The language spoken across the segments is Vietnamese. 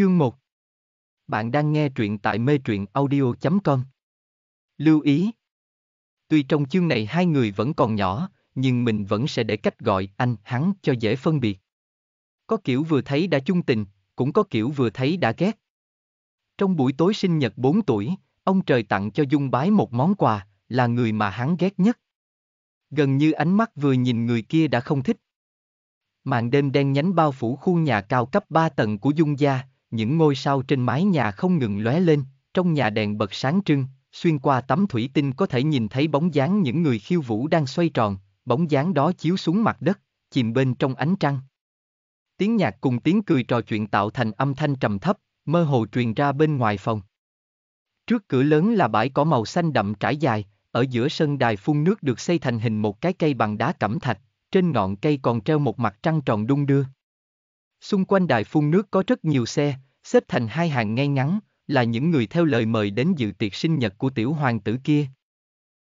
Chương 1 Bạn đang nghe truyện tại mê truyện audio.com Lưu ý Tuy trong chương này hai người vẫn còn nhỏ, nhưng mình vẫn sẽ để cách gọi anh hắn cho dễ phân biệt. Có kiểu vừa thấy đã chung tình, cũng có kiểu vừa thấy đã ghét. Trong buổi tối sinh nhật 4 tuổi, ông trời tặng cho Dung Bái một món quà, là người mà hắn ghét nhất. Gần như ánh mắt vừa nhìn người kia đã không thích. Màn đêm đen nhánh bao phủ khu nhà cao cấp 3 tầng của Dung Gia, những ngôi sao trên mái nhà không ngừng lóe lên, trong nhà đèn bật sáng trưng, xuyên qua tấm thủy tinh có thể nhìn thấy bóng dáng những người khiêu vũ đang xoay tròn, bóng dáng đó chiếu xuống mặt đất, chìm bên trong ánh trăng. Tiếng nhạc cùng tiếng cười trò chuyện tạo thành âm thanh trầm thấp, mơ hồ truyền ra bên ngoài phòng. Trước cửa lớn là bãi cỏ màu xanh đậm trải dài, ở giữa sân đài phun nước được xây thành hình một cái cây bằng đá cẩm thạch, trên ngọn cây còn treo một mặt trăng tròn đung đưa. Xung quanh đài phun nước có rất nhiều xe, xếp thành hai hàng ngay ngắn, là những người theo lời mời đến dự tiệc sinh nhật của tiểu hoàng tử kia.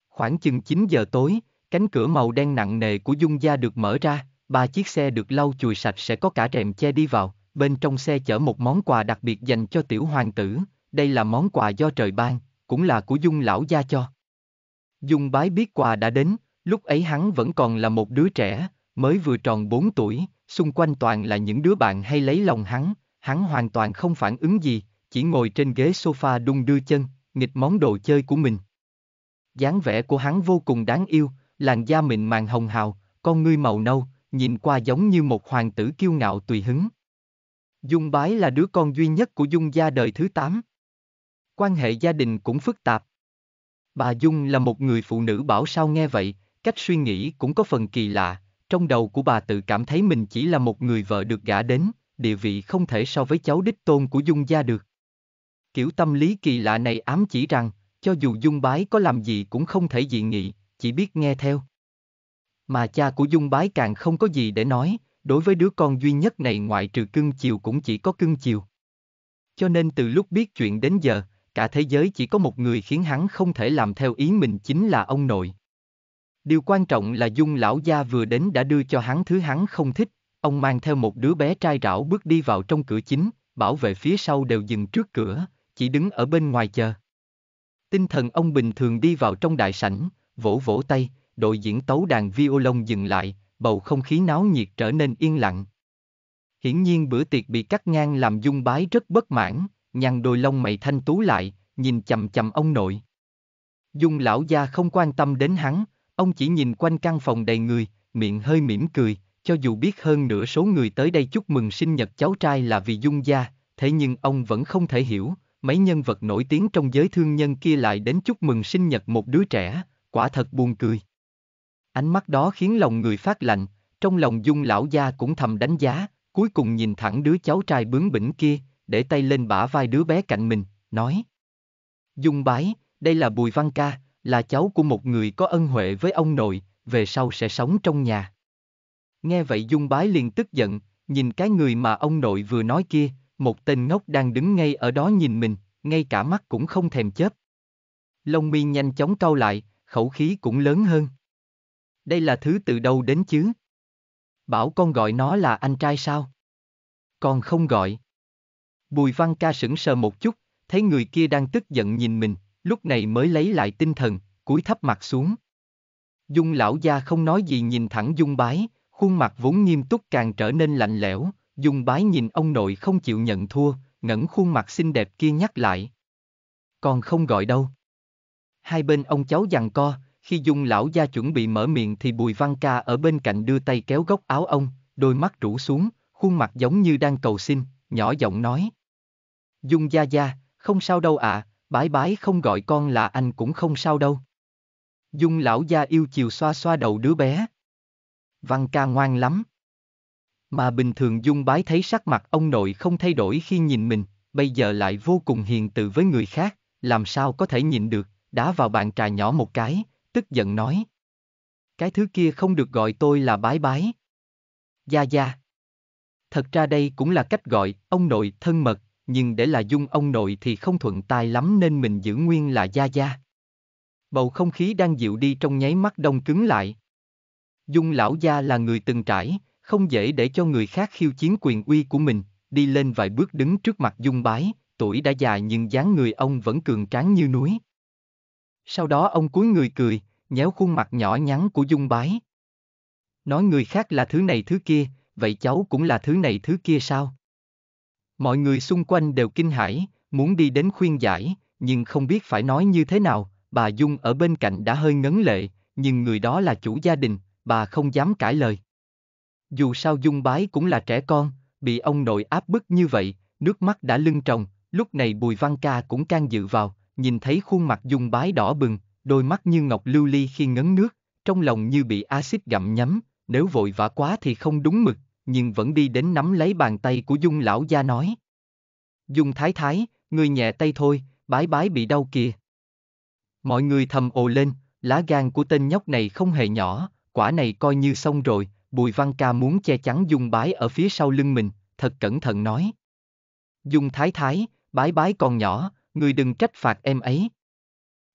Khoảng chừng 9 giờ tối, cánh cửa màu đen nặng nề của dung gia được mở ra, ba chiếc xe được lau chùi sạch sẽ có cả rèm che đi vào, bên trong xe chở một món quà đặc biệt dành cho tiểu hoàng tử, đây là món quà do trời ban, cũng là của dung lão gia cho. Dung bái biết quà đã đến, lúc ấy hắn vẫn còn là một đứa trẻ, Mới vừa tròn 4 tuổi, xung quanh toàn là những đứa bạn hay lấy lòng hắn, hắn hoàn toàn không phản ứng gì, chỉ ngồi trên ghế sofa đung đưa chân, nghịch món đồ chơi của mình. dáng vẻ của hắn vô cùng đáng yêu, làn da mịn màng hồng hào, con ngươi màu nâu, nhìn qua giống như một hoàng tử kiêu ngạo tùy hứng. Dung Bái là đứa con duy nhất của Dung gia đời thứ 8. Quan hệ gia đình cũng phức tạp. Bà Dung là một người phụ nữ bảo sao nghe vậy, cách suy nghĩ cũng có phần kỳ lạ, trong đầu của bà tự cảm thấy mình chỉ là một người vợ được gả đến, địa vị không thể so với cháu đích tôn của Dung gia được. Kiểu tâm lý kỳ lạ này ám chỉ rằng, cho dù Dung Bái có làm gì cũng không thể dị nghị, chỉ biết nghe theo. Mà cha của Dung Bái càng không có gì để nói, đối với đứa con duy nhất này ngoại trừ cưng chiều cũng chỉ có cưng chiều. Cho nên từ lúc biết chuyện đến giờ, cả thế giới chỉ có một người khiến hắn không thể làm theo ý mình chính là ông nội. Điều quan trọng là Dung lão gia vừa đến đã đưa cho hắn thứ hắn không thích, ông mang theo một đứa bé trai rảo bước đi vào trong cửa chính, bảo vệ phía sau đều dừng trước cửa, chỉ đứng ở bên ngoài chờ. Tinh thần ông bình thường đi vào trong đại sảnh, vỗ vỗ tay, đội diễn tấu đàn violon dừng lại, bầu không khí náo nhiệt trở nên yên lặng. Hiển nhiên bữa tiệc bị cắt ngang làm Dung Bái rất bất mãn, nhăn đôi lông mày thanh tú lại, nhìn chầm chầm ông nội. Dung lão gia không quan tâm đến hắn, Ông chỉ nhìn quanh căn phòng đầy người, miệng hơi mỉm cười, cho dù biết hơn nửa số người tới đây chúc mừng sinh nhật cháu trai là vì dung gia, thế nhưng ông vẫn không thể hiểu, mấy nhân vật nổi tiếng trong giới thương nhân kia lại đến chúc mừng sinh nhật một đứa trẻ, quả thật buồn cười. Ánh mắt đó khiến lòng người phát lạnh, trong lòng dung lão gia cũng thầm đánh giá, cuối cùng nhìn thẳng đứa cháu trai bướng bỉnh kia, để tay lên bả vai đứa bé cạnh mình, nói. Dung bái, đây là Bùi Văn Ca, là cháu của một người có ân huệ với ông nội, về sau sẽ sống trong nhà. Nghe vậy Dung Bái liền tức giận, nhìn cái người mà ông nội vừa nói kia, một tên ngốc đang đứng ngay ở đó nhìn mình, ngay cả mắt cũng không thèm chớp. Lông mi nhanh chóng cau lại, khẩu khí cũng lớn hơn. Đây là thứ từ đâu đến chứ? Bảo con gọi nó là anh trai sao? Con không gọi. Bùi Văn Ca sững sờ một chút, thấy người kia đang tức giận nhìn mình, lúc này mới lấy lại tinh thần, cúi thấp mặt xuống. Dung lão gia không nói gì nhìn thẳng Dung bái, khuôn mặt vốn nghiêm túc càng trở nên lạnh lẽo, Dung bái nhìn ông nội không chịu nhận thua, ngẩng khuôn mặt xinh đẹp kia nhắc lại. Còn không gọi đâu. Hai bên ông cháu giằng co, khi Dung lão gia chuẩn bị mở miệng thì Bùi Văn Ca ở bên cạnh đưa tay kéo góc áo ông, đôi mắt rũ xuống, khuôn mặt giống như đang cầu xin, nhỏ giọng nói. Dung gia gia, không sao đâu ạ, à, bái bái không gọi con là anh cũng không sao đâu. Dung lão gia yêu chiều xoa xoa đầu đứa bé. Văn ca ngoan lắm. Mà bình thường Dung bái thấy sắc mặt ông nội không thay đổi khi nhìn mình, bây giờ lại vô cùng hiền từ với người khác, làm sao có thể nhìn được, đá vào bàn trà nhỏ một cái, tức giận nói. Cái thứ kia không được gọi tôi là bái bái. Gia gia. Thật ra đây cũng là cách gọi, ông nội thân mật, nhưng để là dung ông nội thì không thuận tai lắm nên mình giữ nguyên là Gia Gia. Bầu không khí đang dịu đi trong nháy mắt đông cứng lại. Dung lão gia là người từng trải, không dễ để cho người khác khiêu chiến quyền uy của mình, đi lên vài bước đứng trước mặt dung bái, tuổi đã già nhưng dáng người ông vẫn cường tráng như núi. Sau đó ông cúi người cười, nhéo khuôn mặt nhỏ nhắn của dung bái. Nói người khác là thứ này thứ kia, vậy cháu cũng là thứ này thứ kia sao? Mọi người xung quanh đều kinh hãi, muốn đi đến khuyên giải, nhưng không biết phải nói như thế nào, bà Dung ở bên cạnh đã hơi ngấn lệ, nhưng người đó là chủ gia đình, bà không dám cãi lời. Dù sao Dung Bái cũng là trẻ con, bị ông nội áp bức như vậy, nước mắt đã lưng tròng, lúc này Bùi Văn Ca cũng can dự vào, nhìn thấy khuôn mặt Dung Bái đỏ bừng, đôi mắt như ngọc lưu ly khi ngấn nước, trong lòng như bị axit gặm nhấm, nếu vội vã quá thì không đúng mực, nhưng vẫn đi đến nắm lấy bàn tay của Dung lão gia nói. Dung thái thái, người nhẹ tay thôi, bái bái bị đau kìa. Mọi người thầm ồ lên, lá gan của tên nhóc này không hề nhỏ, quả này coi như xong rồi, Bùi Văn Ca muốn che chắn Dung bái ở phía sau lưng mình, thật cẩn thận nói. Dung thái thái, bái bái còn nhỏ, người đừng trách phạt em ấy.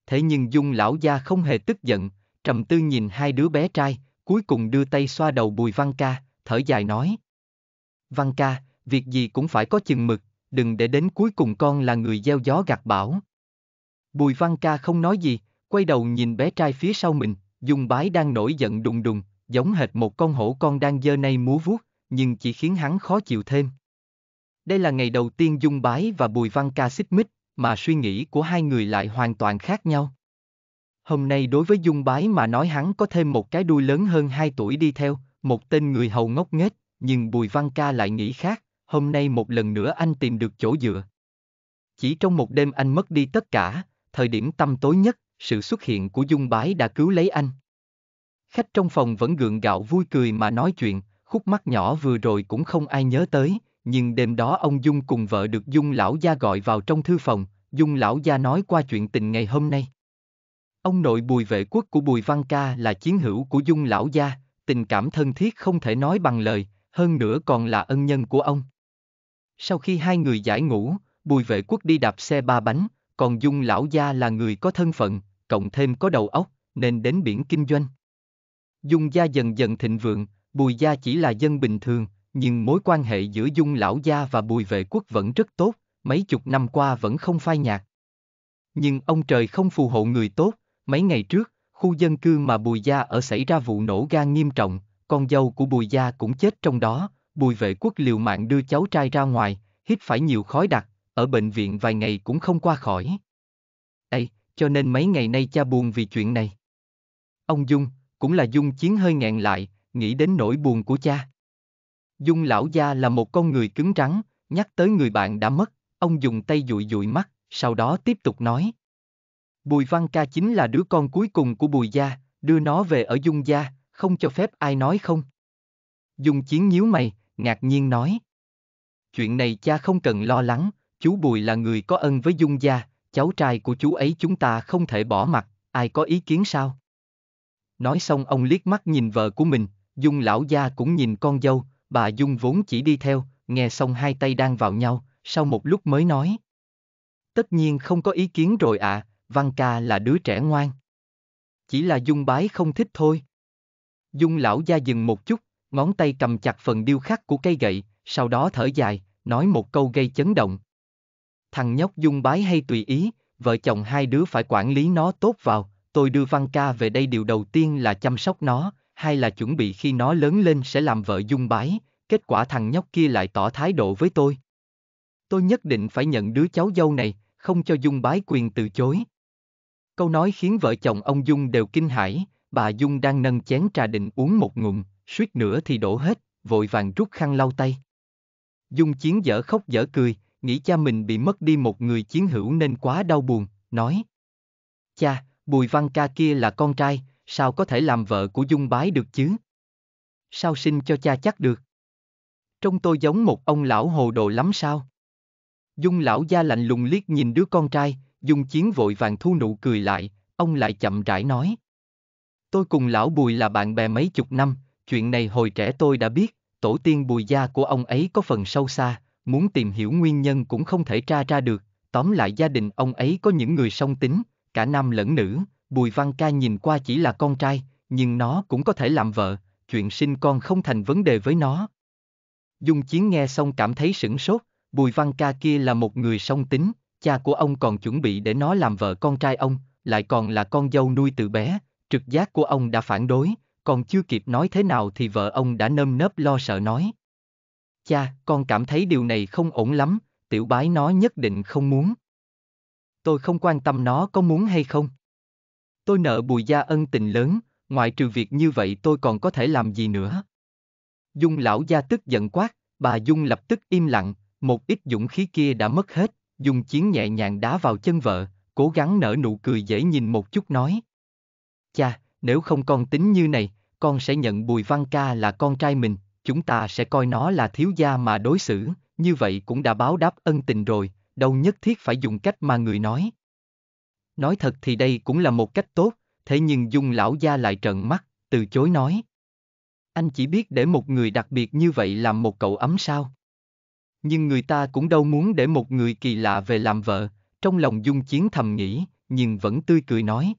Thế nhưng Dung lão gia không hề tức giận, trầm tư nhìn hai đứa bé trai, cuối cùng đưa tay xoa đầu Bùi Văn Ca, thở dài nói. Văn ca, việc gì cũng phải có chừng mực, đừng để đến cuối cùng con là người gieo gió gạt bão. Bùi văn ca không nói gì, quay đầu nhìn bé trai phía sau mình, dùng bái đang nổi giận đùng đùng, giống hệt một con hổ con đang dơ nay múa vuốt, nhưng chỉ khiến hắn khó chịu thêm. Đây là ngày đầu tiên Dung Bái và Bùi Văn Ca xích mích, mà suy nghĩ của hai người lại hoàn toàn khác nhau. Hôm nay đối với Dung Bái mà nói hắn có thêm một cái đuôi lớn hơn 2 tuổi đi theo, một tên người hầu ngốc nghếch, nhưng Bùi Văn Ca lại nghĩ khác, hôm nay một lần nữa anh tìm được chỗ dựa. Chỉ trong một đêm anh mất đi tất cả, thời điểm tâm tối nhất, sự xuất hiện của Dung Bái đã cứu lấy anh. Khách trong phòng vẫn gượng gạo vui cười mà nói chuyện, khúc mắt nhỏ vừa rồi cũng không ai nhớ tới, nhưng đêm đó ông Dung cùng vợ được Dung lão gia gọi vào trong thư phòng, Dung lão gia nói qua chuyện tình ngày hôm nay. Ông nội Bùi Vệ Quốc của Bùi Văn Ca là chiến hữu của Dung lão gia, tình cảm thân thiết không thể nói bằng lời, hơn nữa còn là ân nhân của ông. Sau khi hai người giải ngũ, Bùi Vệ Quốc đi đạp xe ba bánh, còn Dung lão gia là người có thân phận, cộng thêm có đầu óc, nên đến biển kinh doanh. Dung gia dần dần thịnh vượng, Bùi gia chỉ là dân bình thường, nhưng mối quan hệ giữa Dung lão gia và Bùi Vệ Quốc vẫn rất tốt, mấy chục năm qua vẫn không phai nhạt. Nhưng ông trời không phù hộ người tốt, mấy ngày trước, khu dân cư mà Bùi Gia ở xảy ra vụ nổ gan nghiêm trọng, con dâu của Bùi Gia cũng chết trong đó, Bùi Vệ Quốc liều mạng đưa cháu trai ra ngoài, hít phải nhiều khói đặc, ở bệnh viện vài ngày cũng không qua khỏi. Ê, cho nên mấy ngày nay cha buồn vì chuyện này. Ông Dung, cũng là Dung Chiến hơi ngẹn lại, nghĩ đến nỗi buồn của cha. Dung lão gia là một con người cứng rắn, nhắc tới người bạn đã mất, ông dùng tay dụi dụi mắt, sau đó tiếp tục nói. Bùi Văn Ca chính là đứa con cuối cùng của Bùi Gia, đưa nó về ở Dung Gia, không cho phép ai nói không. Dung Chiến nhíu mày, ngạc nhiên nói. Chuyện này cha không cần lo lắng, chú Bùi là người có ân với Dung Gia, cháu trai của chú ấy chúng ta không thể bỏ mặt, ai có ý kiến sao? Nói xong ông liếc mắt nhìn vợ của mình, Dung lão gia cũng nhìn con dâu, bà Dung vốn chỉ đi theo, nghe xong hai tay đang vào nhau, sau một lúc mới nói. Tất nhiên không có ý kiến rồi ạ, à, Văn ca là đứa trẻ ngoan. Chỉ là Dung bái không thích thôi. Dung lão gia dừng một chút, ngón tay cầm chặt phần điêu khắc của cây gậy, sau đó thở dài, nói một câu gây chấn động. Thằng nhóc Dung bái hay tùy ý, vợ chồng hai đứa phải quản lý nó tốt vào, tôi đưa Văn ca về đây điều đầu tiên là chăm sóc nó, hay là chuẩn bị khi nó lớn lên sẽ làm vợ Dung bái, kết quả thằng nhóc kia lại tỏ thái độ với tôi. Tôi nhất định phải nhận đứa cháu dâu này, không cho Dung bái quyền từ chối. Câu nói khiến vợ chồng ông Dung đều kinh hãi, bà Dung đang nâng chén trà định uống một ngụm, suýt nữa thì đổ hết, vội vàng rút khăn lau tay. Dung chiến dở khóc dở cười, nghĩ cha mình bị mất đi một người chiến hữu nên quá đau buồn, nói. Cha, Bùi Văn Ca kia là con trai, sao có thể làm vợ của Dung Bái được chứ? Sao sinh cho cha chắc được? Trông tôi giống một ông lão hồ đồ lắm sao? Dung lão gia lạnh lùng liếc nhìn đứa con trai, Dung Chiến vội vàng thu nụ cười lại, ông lại chậm rãi nói. Tôi cùng lão Bùi là bạn bè mấy chục năm, chuyện này hồi trẻ tôi đã biết, tổ tiên Bùi gia của ông ấy có phần sâu xa, muốn tìm hiểu nguyên nhân cũng không thể tra ra được, tóm lại gia đình ông ấy có những người song tính, cả nam lẫn nữ, Bùi Văn Ca nhìn qua chỉ là con trai, nhưng nó cũng có thể làm vợ, chuyện sinh con không thành vấn đề với nó. Dung Chiến nghe xong cảm thấy sửng sốt, Bùi Văn Ca kia là một người song tính, Cha của ông còn chuẩn bị để nó làm vợ con trai ông, lại còn là con dâu nuôi từ bé, trực giác của ông đã phản đối, còn chưa kịp nói thế nào thì vợ ông đã nơm nớp lo sợ nói. Cha, con cảm thấy điều này không ổn lắm, tiểu bái nó nhất định không muốn. Tôi không quan tâm nó có muốn hay không. Tôi nợ bùi gia ân tình lớn, ngoại trừ việc như vậy tôi còn có thể làm gì nữa. Dung lão gia tức giận quát, bà Dung lập tức im lặng, một ít dũng khí kia đã mất hết, dùng chiến nhẹ nhàng đá vào chân vợ, cố gắng nở nụ cười dễ nhìn một chút nói. Cha, nếu không con tính như này, con sẽ nhận Bùi Văn Ca là con trai mình, chúng ta sẽ coi nó là thiếu gia mà đối xử, như vậy cũng đã báo đáp ân tình rồi, đâu nhất thiết phải dùng cách mà người nói. Nói thật thì đây cũng là một cách tốt, thế nhưng Dung lão gia lại trợn mắt, từ chối nói. Anh chỉ biết để một người đặc biệt như vậy làm một cậu ấm sao? nhưng người ta cũng đâu muốn để một người kỳ lạ về làm vợ, trong lòng dung chiến thầm nghĩ, nhưng vẫn tươi cười nói.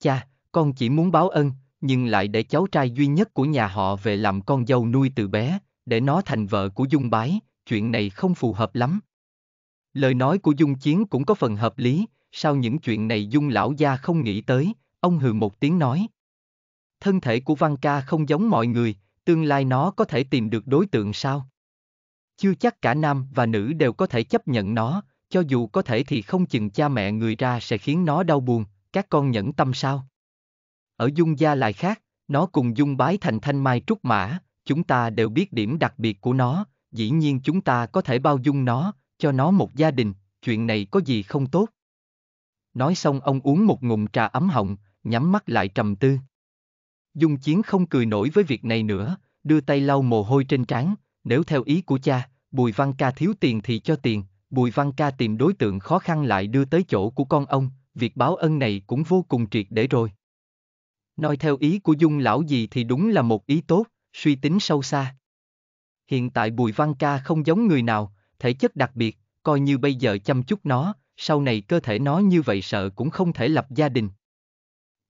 Cha, con chỉ muốn báo ân, nhưng lại để cháu trai duy nhất của nhà họ về làm con dâu nuôi từ bé, để nó thành vợ của dung bái, chuyện này không phù hợp lắm. Lời nói của dung chiến cũng có phần hợp lý, sao những chuyện này dung lão gia không nghĩ tới, ông hừ một tiếng nói. Thân thể của Văn ca không giống mọi người, tương lai nó có thể tìm được đối tượng sao? chưa chắc cả nam và nữ đều có thể chấp nhận nó, cho dù có thể thì không chừng cha mẹ người ra sẽ khiến nó đau buồn, các con nhẫn tâm sao? Ở dung gia lại khác, nó cùng dung bái thành thanh mai trúc mã, chúng ta đều biết điểm đặc biệt của nó, dĩ nhiên chúng ta có thể bao dung nó, cho nó một gia đình, chuyện này có gì không tốt. Nói xong ông uống một ngụm trà ấm họng, nhắm mắt lại trầm tư. Dung chiến không cười nổi với việc này nữa, đưa tay lau mồ hôi trên trán, nếu theo ý của cha, Bùi Văn Ca thiếu tiền thì cho tiền, Bùi Văn Ca tìm đối tượng khó khăn lại đưa tới chỗ của con ông, việc báo ân này cũng vô cùng triệt để rồi. Nói theo ý của Dung lão gì thì đúng là một ý tốt, suy tính sâu xa. Hiện tại Bùi Văn Ca không giống người nào, thể chất đặc biệt, coi như bây giờ chăm chút nó, sau này cơ thể nó như vậy sợ cũng không thể lập gia đình.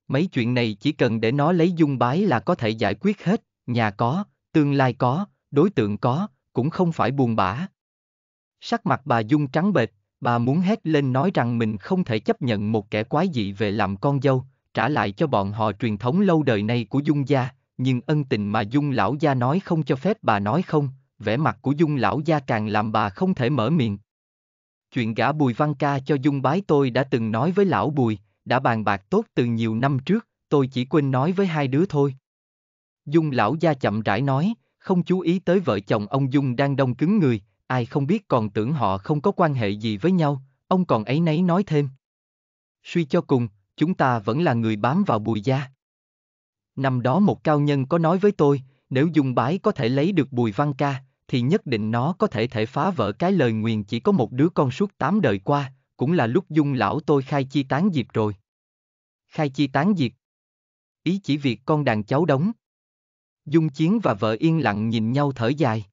Mấy chuyện này chỉ cần để nó lấy dung bái là có thể giải quyết hết, nhà có, tương lai có, đối tượng có, cũng không phải buồn bã. Sắc mặt bà Dung trắng bệch, bà muốn hét lên nói rằng mình không thể chấp nhận một kẻ quái dị về làm con dâu, trả lại cho bọn họ truyền thống lâu đời này của Dung gia, nhưng ân tình mà Dung lão gia nói không cho phép bà nói không, vẻ mặt của Dung lão gia càng làm bà không thể mở miệng. Chuyện gã Bùi Văn Ca cho Dung bái tôi đã từng nói với lão Bùi, đã bàn bạc tốt từ nhiều năm trước, tôi chỉ quên nói với hai đứa thôi. Dung lão gia chậm rãi nói, không chú ý tới vợ chồng ông Dung đang đông cứng người, ai không biết còn tưởng họ không có quan hệ gì với nhau, ông còn ấy nấy nói thêm. Suy cho cùng, chúng ta vẫn là người bám vào bùi gia. Năm đó một cao nhân có nói với tôi, nếu Dung Bái có thể lấy được bùi văn ca, thì nhất định nó có thể thể phá vỡ cái lời nguyền chỉ có một đứa con suốt tám đời qua, cũng là lúc Dung lão tôi khai chi tán diệt rồi. Khai chi tán diệt, Ý chỉ việc con đàn cháu đóng. Dung Chiến và vợ yên lặng nhìn nhau thở dài.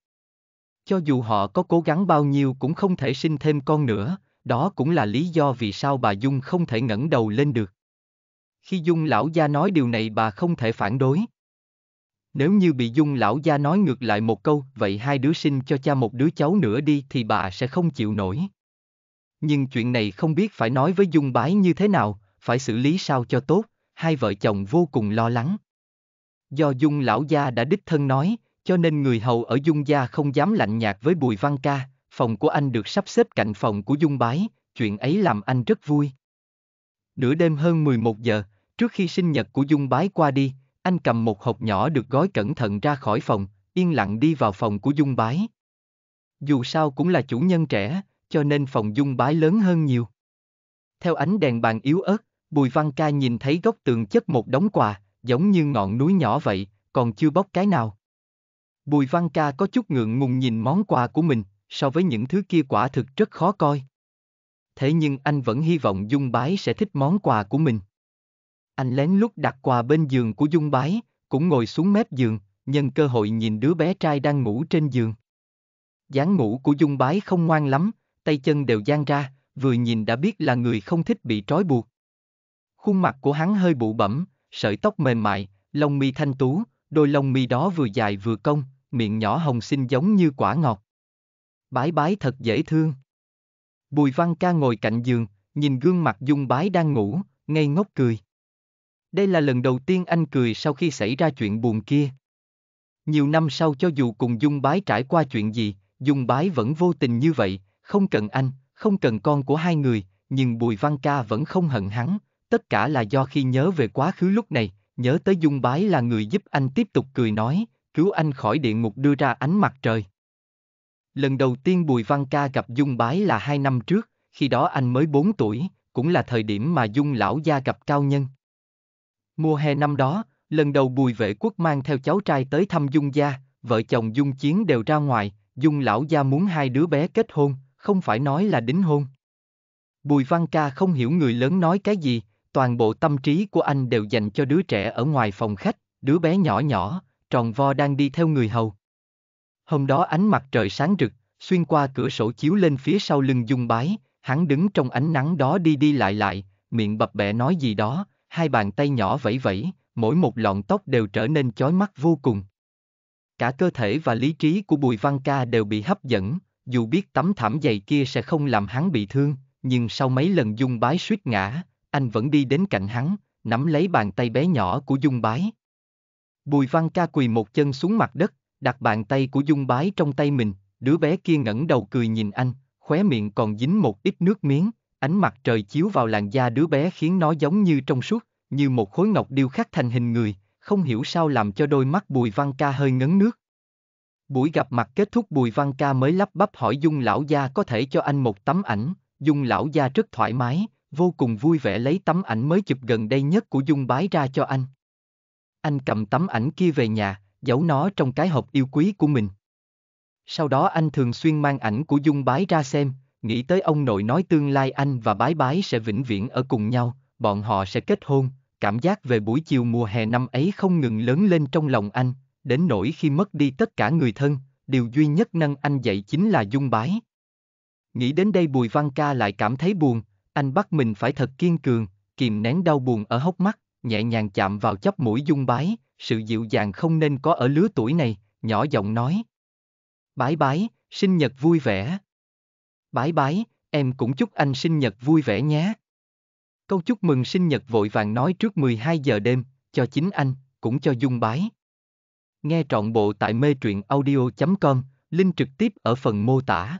Cho dù họ có cố gắng bao nhiêu cũng không thể sinh thêm con nữa, đó cũng là lý do vì sao bà Dung không thể ngẩng đầu lên được. Khi Dung lão gia nói điều này bà không thể phản đối. Nếu như bị Dung lão gia nói ngược lại một câu, vậy hai đứa sinh cho cha một đứa cháu nữa đi thì bà sẽ không chịu nổi. Nhưng chuyện này không biết phải nói với Dung bái như thế nào, phải xử lý sao cho tốt, hai vợ chồng vô cùng lo lắng. Do Dung lão gia đã đích thân nói, cho nên người hầu ở Dung gia không dám lạnh nhạt với Bùi Văn Ca, phòng của anh được sắp xếp cạnh phòng của Dung Bái, chuyện ấy làm anh rất vui. Nửa đêm hơn 11 giờ, trước khi sinh nhật của Dung Bái qua đi, anh cầm một hộp nhỏ được gói cẩn thận ra khỏi phòng, yên lặng đi vào phòng của Dung Bái. Dù sao cũng là chủ nhân trẻ, cho nên phòng Dung Bái lớn hơn nhiều. Theo ánh đèn bàn yếu ớt, Bùi Văn Ca nhìn thấy góc tường chất một đống quà, giống như ngọn núi nhỏ vậy, còn chưa bóc cái nào. Bùi Văn Ca có chút ngượng ngùng nhìn món quà của mình, so với những thứ kia quả thực rất khó coi. Thế nhưng anh vẫn hy vọng Dung Bái sẽ thích món quà của mình. Anh lén lút đặt quà bên giường của Dung Bái, cũng ngồi xuống mép giường, nhân cơ hội nhìn đứa bé trai đang ngủ trên giường. dáng ngủ của Dung Bái không ngoan lắm, tay chân đều dang ra, vừa nhìn đã biết là người không thích bị trói buộc. Khuôn mặt của hắn hơi bụ bẩm, sợi tóc mềm mại, lông mi thanh tú, đôi lông mi đó vừa dài vừa cong, miệng nhỏ hồng xinh giống như quả ngọt. Bái bái thật dễ thương. Bùi Văn Ca ngồi cạnh giường, nhìn gương mặt Dung Bái đang ngủ, ngây ngốc cười. Đây là lần đầu tiên anh cười sau khi xảy ra chuyện buồn kia. Nhiều năm sau cho dù cùng Dung Bái trải qua chuyện gì, Dung Bái vẫn vô tình như vậy, không cần anh, không cần con của hai người, nhưng Bùi Văn Ca vẫn không hận hắn, tất cả là do khi nhớ về quá khứ lúc này, nhớ tới Dung Bái là người giúp anh tiếp tục cười nói, cứu anh khỏi địa ngục đưa ra ánh mặt trời. Lần đầu tiên Bùi Văn Ca gặp Dung Bái là hai năm trước, khi đó anh mới bốn tuổi, cũng là thời điểm mà Dung lão gia gặp cao nhân. Mùa hè năm đó, lần đầu Bùi Vệ Quốc mang theo cháu trai tới thăm Dung gia, vợ chồng Dung Chiến đều ra ngoài, Dung lão gia muốn hai đứa bé kết hôn, không phải nói là đính hôn. Bùi Văn Ca không hiểu người lớn nói cái gì, toàn bộ tâm trí của anh đều dành cho đứa trẻ ở ngoài phòng khách, đứa bé nhỏ nhỏ, tròn vo đang đi theo người hầu. Hôm đó ánh mặt trời sáng rực, xuyên qua cửa sổ chiếu lên phía sau lưng dung bái, hắn đứng trong ánh nắng đó đi đi lại lại, miệng bập bẹ nói gì đó, hai bàn tay nhỏ vẫy vẫy, mỗi một lọn tóc đều trở nên chói mắt vô cùng. Cả cơ thể và lý trí của Bùi Văn Ca đều bị hấp dẫn, dù biết tấm thảm dày kia sẽ không làm hắn bị thương, nhưng sau mấy lần dung bái suýt ngã, anh vẫn đi đến cạnh hắn, nắm lấy bàn tay bé nhỏ của Dung Bái. Bùi Văn Ca quỳ một chân xuống mặt đất, đặt bàn tay của Dung Bái trong tay mình, đứa bé kia ngẩng đầu cười nhìn anh, khóe miệng còn dính một ít nước miếng, ánh mặt trời chiếu vào làn da đứa bé khiến nó giống như trong suốt, như một khối ngọc điêu khắc thành hình người, không hiểu sao làm cho đôi mắt Bùi Văn Ca hơi ngấn nước. Buổi gặp mặt kết thúc Bùi Văn Ca mới lắp bắp hỏi Dung lão gia có thể cho anh một tấm ảnh, Dung lão gia rất thoải mái, vô cùng vui vẻ lấy tấm ảnh mới chụp gần đây nhất của Dung Bái ra cho anh. Anh cầm tấm ảnh kia về nhà, giấu nó trong cái hộp yêu quý của mình. Sau đó anh thường xuyên mang ảnh của Dung Bái ra xem, nghĩ tới ông nội nói tương lai anh và Bái Bái sẽ vĩnh viễn ở cùng nhau, bọn họ sẽ kết hôn, cảm giác về buổi chiều mùa hè năm ấy không ngừng lớn lên trong lòng anh, đến nỗi khi mất đi tất cả người thân, điều duy nhất nâng anh dậy chính là Dung Bái. Nghĩ đến đây Bùi Văn Ca lại cảm thấy buồn, anh bắt mình phải thật kiên cường, kìm nén đau buồn ở hốc mắt, nhẹ nhàng chạm vào chóp mũi dung bái, sự dịu dàng không nên có ở lứa tuổi này, nhỏ giọng nói. Bái bái, sinh nhật vui vẻ. Bái bái, em cũng chúc anh sinh nhật vui vẻ nhé. Câu chúc mừng sinh nhật vội vàng nói trước 12 giờ đêm, cho chính anh, cũng cho dung bái. Nghe trọn bộ tại mê truyện audio.com, link trực tiếp ở phần mô tả.